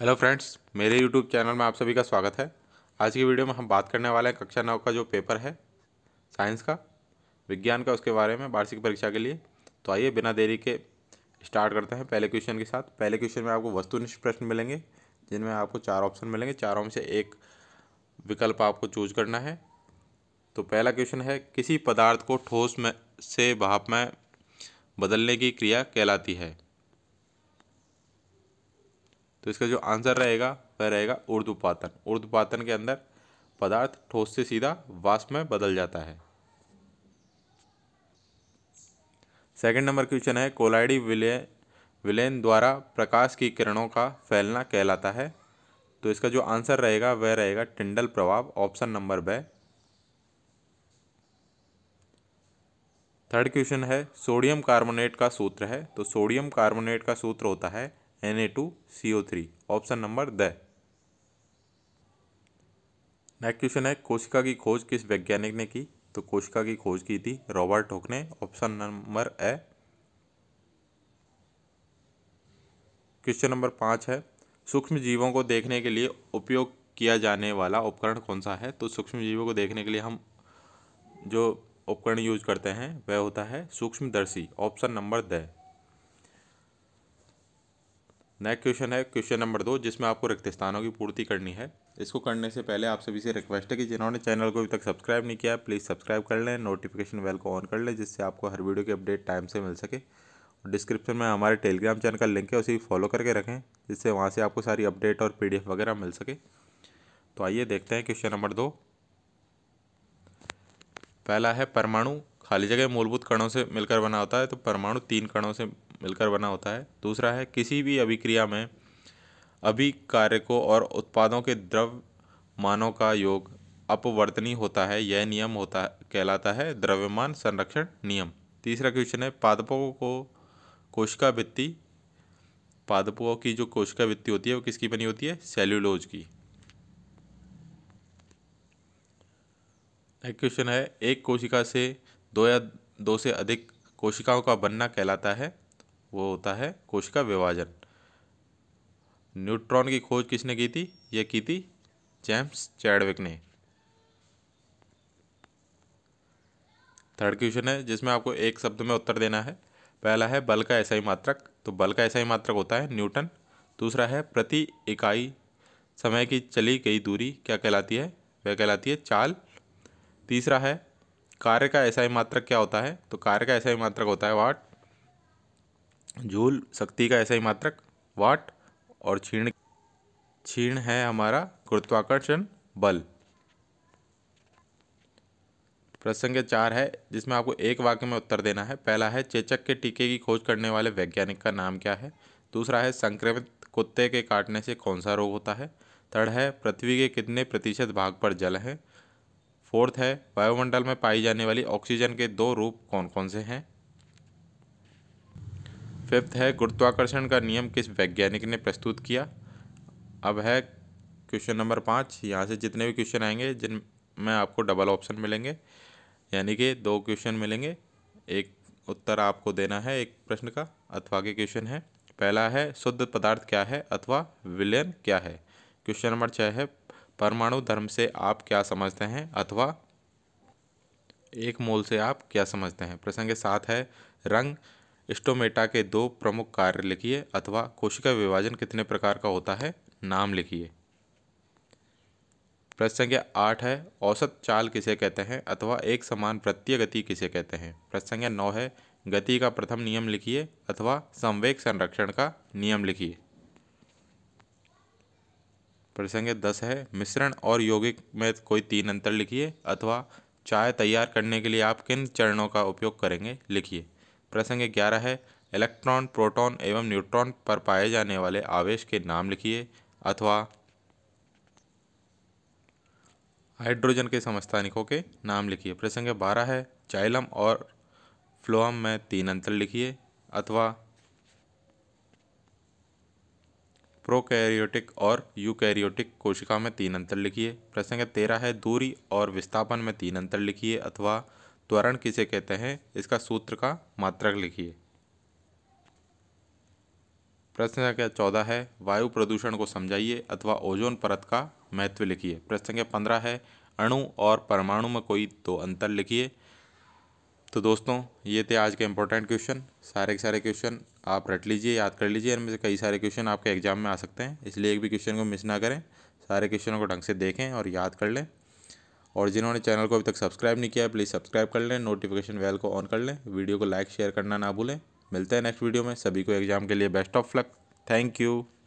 hello friends मेरे YouTube channel में आप सभी का स्वागत है आज की वीडियो में हम बात करने वाले हैं कक्षा नौ का जो पेपर है साइंस का विज्ञान का उसके बारे में वार्षिक परीक्षा के लिए तो आइए बिना देरी के स्टार्ट करते हैं पहले क्वेश्चन के साथ पहले क्वेश्चन में आपको वस्तुनिष्ठ प्रश्न मिलेंगे जिनमें आपको चार ऑप्शन मिलेंगे चारों में से एक विकल्प आपको चूज करना है तो पहला क्वेश्चन है किसी पदार्थ को ठोस में से भाप में बदलने की क्रिया कहलाती है तो इसका जो आंसर रहेगा वह रहेगा उर्दुपातन उर्दुपातन के अंदर पदार्थ ठोस से सीधा वाष्प में बदल जाता है सेकंड नंबर क्वेश्चन है कोलाइडी विलय विलेन द्वारा प्रकाश की किरणों का फैलना कहलाता है तो इसका जो आंसर रहेगा वह रहेगा टिंडल प्रभाव ऑप्शन नंबर ब थर्ड क्वेश्चन है सोडियम कार्बोनेट का सूत्र है तो सोडियम कार्बोनेट का सूत्र होता है N A two C O three option number द नेक्स्ट क्वेश्चन है कोशिका की खोज किस वैज्ञानिक ने की तो कोशिका की खोज की थी रॉबर्ट होक ने option number A question number पाँच है सूक्ष्म जीवों को देखने के लिए उपयोग किया जाने वाला उपकरण कौन सा है तो सूक्ष्म जीवों को देखने के लिए हम जो उपकरण यूज करते हैं वह होता है सूक्ष्मदर्शी ऑप्शन नंबर द नेक्स्ट क्वेश्चन है क्वेश्चन नंबर दो जिसमें आपको रिक्त स्थानों की पूर्ति करनी है इसको करने से पहले आप सभी से रिक्वेस्ट है कि जिन्होंने चैनल को अभी तक सब्सक्राइब नहीं किया प्लीज़ सब्सक्राइब कर लें नोटिफिकेशन बेल को ऑन कर लें जिससे आपको हर वीडियो की अपडेट टाइम से मिल सके डिस्क्रिप्शन में हमारे टेलीग्राम चैनल का लिंक है उसे फॉलो करके रखें जिससे वहाँ से आपको सारी अपडेट और पी वगैरह मिल सके तो आइए देखते हैं क्वेश्चन नंबर दो पहला है परमाणु खाली जगह मूलभूत कणों से मिलकर बना होता है तो परमाणु तीन कणों से मिलकर बना होता है दूसरा है किसी भी अभिक्रिया में अभिकारकों और उत्पादों के द्रव मानों का योग अपवर्तनी होता है यह नियम होता कहलाता है द्रव्यमान संरक्षण नियम तीसरा क्वेश्चन है पादपों को कोशिका भित्ति पादपों की जो कोशिका भित्ति होती है वो किसकी बनी होती है सेल्यूलोज की एक क्वेश्चन है एक कोशिका से दो या दो से अधिक कोशिकाओं का बनना कहलाता है वो होता है कोशिका विभाजन न्यूट्रॉन की खोज किसने की थी यह की थी जेम्स चैडविक ने थर्ड क्वेश्चन है जिसमें आपको एक शब्द में उत्तर देना है पहला है बल का ऐसा ही मात्रक तो बल का ऐसा ही मात्रक होता है न्यूटन दूसरा है प्रति इकाई समय की चली गई दूरी क्या कहलाती है वह कहलाती है चाल तीसरा है कार्य का ऐसा ही मात्रक क्या होता है तो कार्य का ऐसा ही मात्रक होता है वाट जूल शक्ति का ऐसा ही मात्रक वाट और क्षीण क्षीण है हमारा गुरुत्वाकर्षण बल प्रश्न संख्या चार है जिसमें आपको एक वाक्य में उत्तर देना है पहला है चेचक के टीके की खोज करने वाले वैज्ञानिक का नाम क्या है दूसरा है संक्रमित कुत्ते के काटने से कौन सा रोग होता है थर्ड है पृथ्वी के कितने प्रतिशत भाग पर जल है फोर्थ है वायुमंडल में पाई जाने वाली ऑक्सीजन के दो रूप कौन कौन से हैं फिफ्थ है गुरुत्वाकर्षण का नियम किस वैज्ञानिक ने प्रस्तुत किया अब है क्वेश्चन नंबर पाँच यहाँ से जितने भी क्वेश्चन आएंगे जिन में आपको डबल ऑप्शन मिलेंगे यानी कि दो क्वेश्चन मिलेंगे एक उत्तर आपको देना है एक प्रश्न का अथवा के क्वेश्चन है पहला है शुद्ध पदार्थ क्या है अथवा विलयन क्या है क्वेश्चन नंबर छः है परमाणु धर्म से आप क्या समझते हैं अथवा एक मोल से आप क्या समझते हैं प्रश्न के साथ है रंग स्टोमेटा के दो प्रमुख कार्य लिखिए अथवा कोशिका विभाजन कितने प्रकार का होता है नाम लिखिए प्रश्न संख्या आठ है औसत चाल किसे कहते हैं अथवा एक समान प्रत्यय गति किसे कहते हैं प्रश्न संख्या नौ है गति का प्रथम नियम लिखिए अथवा संवेग संरक्षण का नियम लिखिए प्रश्न संख्या दस है मिश्रण और यौगिक में कोई तीन अंतर लिखिए अथवा चाय तैयार करने के लिए आप किन चरणों का उपयोग करेंगे लिखिए प्रसंग ग्यारह है इलेक्ट्रॉन प्रोटॉन एवं न्यूट्रॉन पर पाए जाने वाले आवेश के नाम लिखिए अथवा हाइड्रोजन के समस्थानिकों के नाम लिखिए प्रसंग बारह है चाइलम और फ्लोअम में तीन अंतर लिखिए अथवा प्रोकैरियोटिक और यूकैरियोटिक कोशिका में तीन अंतर लिखिए प्रसंग तेरह है दूरी और विस्थापन में तीन अंतर लिखिए अथवा त्वरण किसे कहते हैं इसका सूत्र का मात्रक लिखिए प्रश्न संख्या चौदह है वायु प्रदूषण को समझाइए अथवा ओजोन परत का महत्व लिखिए प्रश्न संख्या पंद्रह है अणु और परमाणु में कोई दो अंतर लिखिए तो दोस्तों ये थे आज के इंपॉर्टेंट क्वेश्चन सारे के सारे क्वेश्चन आप रट लीजिए याद कर लीजिए इनमें से कई सारे क्वेश्चन आपके एग्जाम में आ सकते हैं इसलिए एक भी क्वेश्चन को मिस ना करें सारे क्वेश्चनों को ढंग से देखें और याद कर लें और जिन्होंने चैनल को अभी तक सब्सक्राइब नहीं किया है प्लीज़ सब्सक्राइब कर लें नोटिफिकेशन बेल को ऑन कर लें वीडियो को लाइक शेयर करना ना भूलें मिलते हैं नेक्स्ट वीडियो में सभी को एग्जाम के लिए best of luck thank you